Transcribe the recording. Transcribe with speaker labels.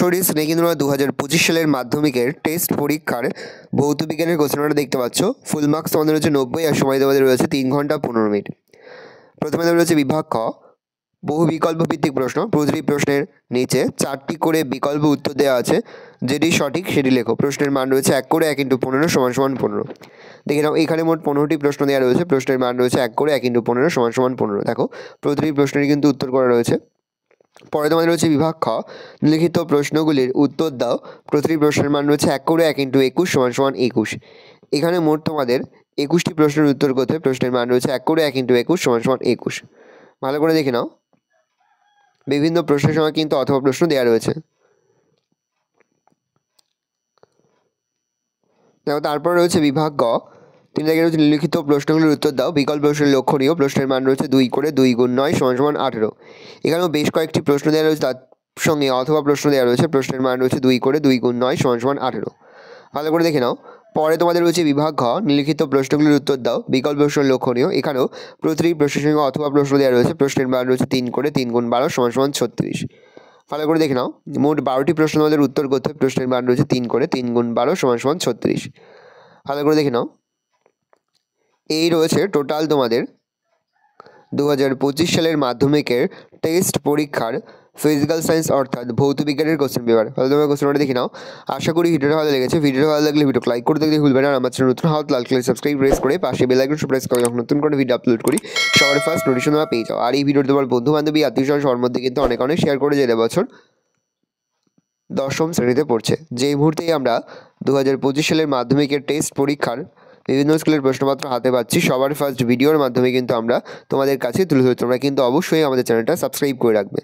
Speaker 1: সরাসরি স্নেহিন্দ্রনাথ দু হাজার পঁচিশ সালের মাধ্যমিকের টেস্ট পরীক্ষার ভৌতবিজ্ঞানের ঘোষণাটা দেখতে পাচ্ছ ফুল মার্কস তোমাদের রয়েছে নব্বই আর সময় তোমাদের রয়েছে তিন ঘন্টা পনেরো মিনিট প্রথমে তোমাদের রয়েছে বিভাগ খ বহু বিকল্প ভিত্তিক প্রশ্ন প্রতিটি প্রশ্নের নিচে চারটি করে বিকল্প উত্তর দেওয়া আছে যেটি সঠিক সেটি লেখো প্রশ্নের মান রয়েছে এক করে এক ইন্টু পনেরো সমান সমান পনেরো দেখে নাও এখানে মোট পনেরোটি প্রশ্ন দেওয়া রয়েছে প্রশ্নের মান রয়েছে এক করে এক ইন্টু পনেরো সমান সমান পনেরো দেখো প্রতিটি প্রশ্নের কিন্তু উত্তর করা রয়েছে পরে তোমাদের রয়েছে বিভাগ খ লিখিত প্রশ্নগুলির উত্তর দাও প্রতিটি প্রশ্নের মান রয়েছে এক করে এক ইন্টু একুশ সমান সমান একুশ এখানে মোট তোমাদের একুশটি প্রশ্নের উত্তর করতে প্রশ্নের মান রয়েছে এক করে এক ইন্টু একুশ সমান সমান একুশ ভালো করে দেখে নাও বিভিন্ন প্রশ্নের সময় কিন্তু অথবা প্রশ্ন দেওয়া রয়েছে দেখো তারপর রয়েছে বিভাগ গ তিন জায়গায় রয়েছে নিলিখিত প্রশ্নগুলির উত্তর দাও বিকল্প প্রশ্নের লক্ষণীয় প্রশ্নের মান রয়েছে দুই করে দুই গুণ নয় সমান সমান আঠেরো এখানেও বেশ কয়েকটি প্রশ্ন দেওয়া রয়েছে তার সঙ্গে অথবা প্রশ্ন দেওয়া রয়েছে প্রশ্নের মান রয়েছে দুই করে দুই গুণ নয় সমান সমান আঠেরো ভালো করে দেখে নাও পরে তোমাদের রয়েছে বিভাগ ঘ নিলিখিত প্রশ্নগুলির উত্তর দাও বিকল্প প্রশ্ন লক্ষণীয় এখানেও প্রতিটি প্রশ্নের সঙ্গে অথবা প্রশ্ন দেওয়া রয়েছে প্রশ্নের মান রয়েছে তিন করে তিন গুণ বারো সমান সমান ছত্রিশ ভালো করে দেখে নাও মোট বারোটি প্রশ্ন তোমাদের উত্তর করতে প্রশ্নের মান রয়েছে তিন করে তিন গুণ বারো সমান সমান ছত্রিশ ভালো করে দেখে নাও এই রয়েছে টোটাল তোমাদের দু সালের মাধ্যমিকের টেস্ট পরীক্ষার ফিজিক্যাল সায়েন্স অর্থাৎ ভৌত বিজ্ঞানের কোশ্চেন পেপার তাহলে তোমার কোশ্চেনটা দেখে নাও আশা করি ভিডিওটা ভালো লেগেছে ভিডিওটা ভালো লাগলে ভিডিও লাইক করতে দেখতে ভুলবে না আমার নতুন হাত লাল ক্লিক সাবস্ক্রাইব প্রেস করে পাশে বেল আইকন প্রেস করে যখন নতুন করে ভিডিও আপলোড করি সবার ফার্স্ট নোটিশন তোমরা পেয়ে যাও আর এই ভিডিওটা তোমার বন্ধু বান্ধবী আত্মীয় সবার মধ্যে কিন্তু অনেক অনেক শেয়ার করে যেতে বছর দশম শ্রেণীতে পড়ছে যেই মুহূর্তেই আমরা দু সালের মাধ্যমিকের টেস্ট পরীক্ষার বিভিন্ন স্কুলের প্রশ্নপত্র হাতে পাচ্ছি সবার ফার্স্ট ভিডিওর মাধ্যমে কিন্তু আমরা তোমাদের কাছে তুলে ধরছি তোমরা কিন্তু অবশ্যই আমাদের চ্যানেলটা সাবস্ক্রাইব করে রাখবে